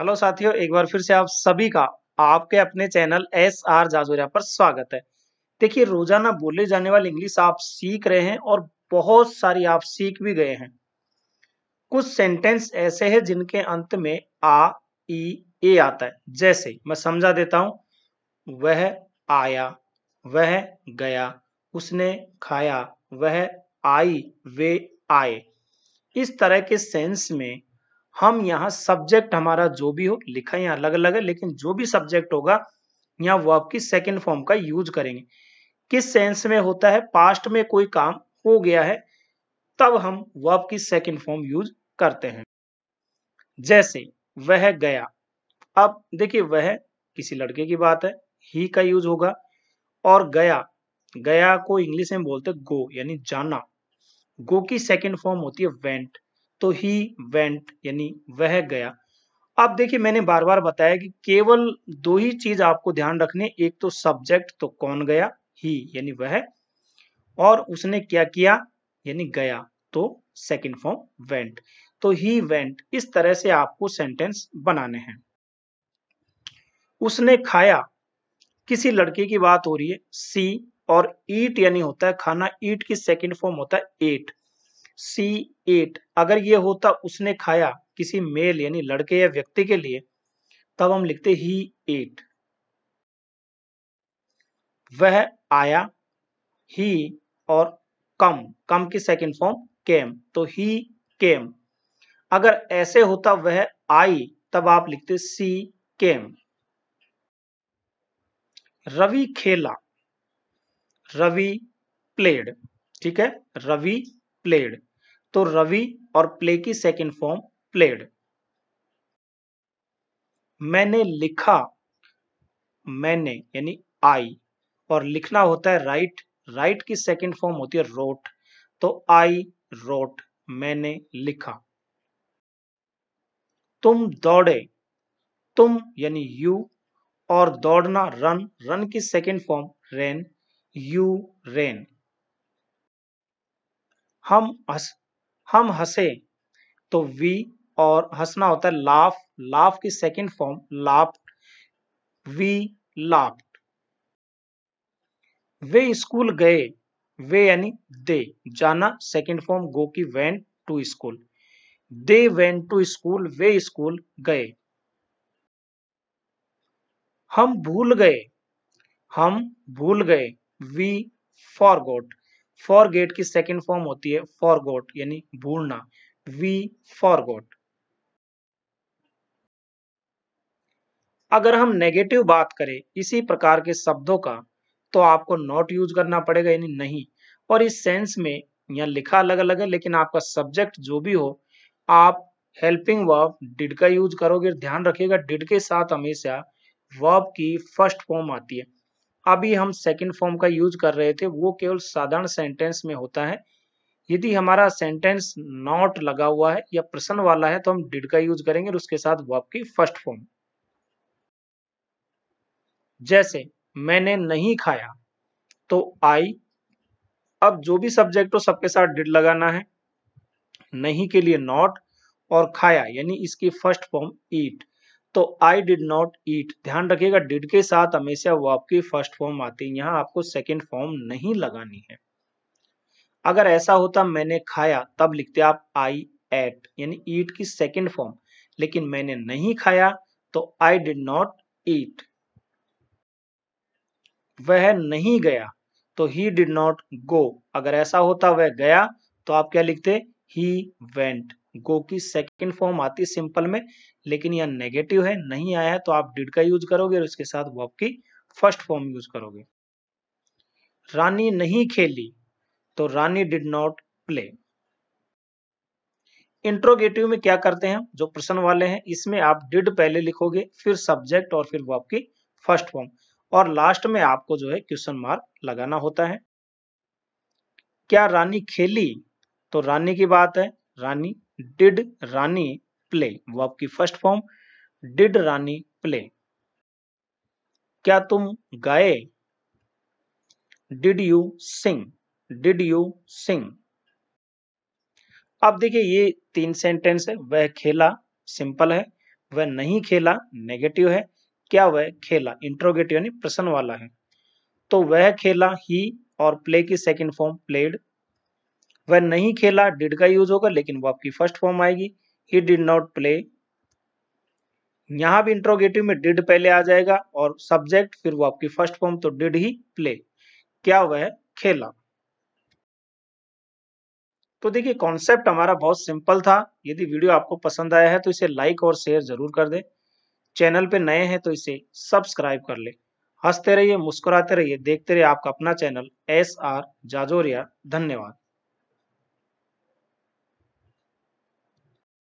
hello साथियों एक बार फिर से आप सभी का आपके अपने चैनल एस आर जाजोरिया पर स्वागत है देखिए रोजाना बोले जाने वाली इंग्लिश आप सीख रहे हैं और बहुत सारी आप सीख भी गए हैं कुछ सेंटेंस ऐसे हैं जिनके अंत में आ ई ए आता है जैसे मैं समझा देता हूं वह आया वह गया उसने खाया वह आई वे आए इस तरह के सेंस में हम यहाँ सब्जेक्ट हमारा जो भी हो लिखा यहाँ अलग अलग है लेकिन जो भी सब्जेक्ट होगा यहाँ वो आपकी सेकेंड फॉर्म का यूज करेंगे किस सेंस में होता है पास्ट में कोई काम हो गया है तब हम वर्ब की सेकेंड फॉर्म यूज करते हैं जैसे वह गया अब देखिए वह किसी लड़के की बात है ही का यूज होगा और गया गया को इंग्लिश में बोलते गो यानी जाना गो की सेकेंड फॉर्म होती है वेंट तो ही वेंट यानी वह गया आप देखिए मैंने बार बार बताया कि केवल दो ही चीज आपको ध्यान रखने एक तो सब्जेक्ट तो कौन गया ही यानी वह और उसने क्या किया यानी गया तो सेकंड फॉर्म वेंट तो ही वेंट इस तरह से आपको सेंटेंस बनाने हैं उसने खाया किसी लड़के की बात हो रही है सी और ईट यानी होता है खाना ईट की सेकंड फॉर्म होता है एट सी एट अगर ये होता उसने खाया किसी मेल यानी लड़के या व्यक्ति के लिए तब हम लिखते ही एट वह आया ही और कम कम की सेकंड फॉर्म केम तो ही केम अगर ऐसे होता वह आई तब आप लिखते सी केम रवि खेला रवि प्लेड ठीक है रवि प्लेड तो रवि और प्ले की सेकेंड फॉर्म प्लेड मैंने लिखा मैंने यानी आई और लिखना होता है राइट राइट की सेकेंड फॉर्म होती है रोट तो आई रोट मैंने लिखा तुम दौड़े तुम यानी यू और दौड़ना रन रन की second form ran you ran हम हम हंसे तो वी और हंसना होता है लाफ लाफ की second form laughed we laughed वे स्कूल गए वे यानी दे जाना सेकंड फॉर्म गो की went to school they went to school वे स्कूल गए हम भूल गए हम भूल गए we forgot forget की सेकेंड फॉर्म होती है फॉर गोट यानी भूलना वी फॉर गोट अगर हम नेगेटिव बात करें इसी प्रकार के शब्दों का तो आपको नॉट यूज करना पड़ेगा यानी नहीं और इस सेंस में यहाँ लिखा अलग अलग है लेकिन आपका सब्जेक्ट जो भी हो आप हेल्पिंग वर्ब डिड का यूज करोगे ध्यान रखिएगा डिड के साथ हमेशा वर्ब की फर्स्ट फॉर्म आती है अभी हम सेकंड फॉर्म का यूज कर रहे थे वो केवल साधारण सेंटेंस में होता है यदि हमारा सेंटेंस नॉट लगा हुआ है या प्रश्न वाला है तो हम डिड का यूज करेंगे और उसके साथ वर्ब की फर्स्ट फॉर्म जैसे मैंने नहीं खाया तो आई अब जो भी सब्जेक्ट हो सबके साथ डिड लगाना है नहीं के लिए नॉट और खाया यानी इसकी फर्स्ट फॉर्म ईट तो आई डिड नॉट ईट ध्यान रखिएगा डिड के साथ हमेशा वो आपकी फर्स्ट फॉर्म आती है यहाँ आपको सेकेंड फॉर्म नहीं लगानी है अगर ऐसा होता मैंने खाया तब लिखते आप आई एट यानी ईट की सेकेंड फॉर्म लेकिन मैंने नहीं खाया तो आई डिड नॉट ईट वह नहीं गया तो ही डिड नॉट गो अगर ऐसा होता वह गया तो आप क्या लिखते ही वेंट गो की सेकेंड फॉर्म आती सिंपल में लेकिन यह नेगेटिव है नहीं आया है तो आप डिड का यूज करोगे और उसके साथ वॉप की फर्स्ट फॉर्म यूज करोगे रानी नहीं खेली तो Rani did not play interrogative में क्या करते हैं जो प्रश्न वाले हैं इसमें आप डिड पहले लिखोगे फिर सब्जेक्ट और फिर वॉप की फर्स्ट फॉर्म और लास्ट में आपको जो है क्वेश्चन मार्क लगाना होता है क्या रानी खेली तो रानी की बात है रानी डिड रानी प्ले वो आपकी first form did Rani play क्या तुम गाए did you sing did you sing अब देखिए ये तीन सेंटेंस है वह खेला सिंपल है वह नहीं खेला नेगेटिव है क्या वह खेला इंट्रोगेटिव यानी प्रश्न वाला है तो वह खेला ही और प्ले की सेकंड फॉर्म प्लेड वह नहीं खेला डिड का यूज होगा लेकिन वो आपकी फर्स्ट फॉर्म आएगी ही डिड नॉट प्ले यहां भी इंट्रोगेटिव में डिड पहले आ जाएगा और सब्जेक्ट फिर वो आपकी फर्स्ट फॉर्म तो डिड ही प्ले क्या वह खेला तो देखिए कॉन्सेप्ट हमारा बहुत सिंपल था यदि वीडियो आपको पसंद आया है तो इसे लाइक और शेयर जरूर कर दे चैनल पे नए हैं तो इसे सब्सक्राइब कर ले हंसते रहिए मुस्कुराते रहिए देखते रहिए आपका अपना चैनल एस आर जाजोरिया धन्यवाद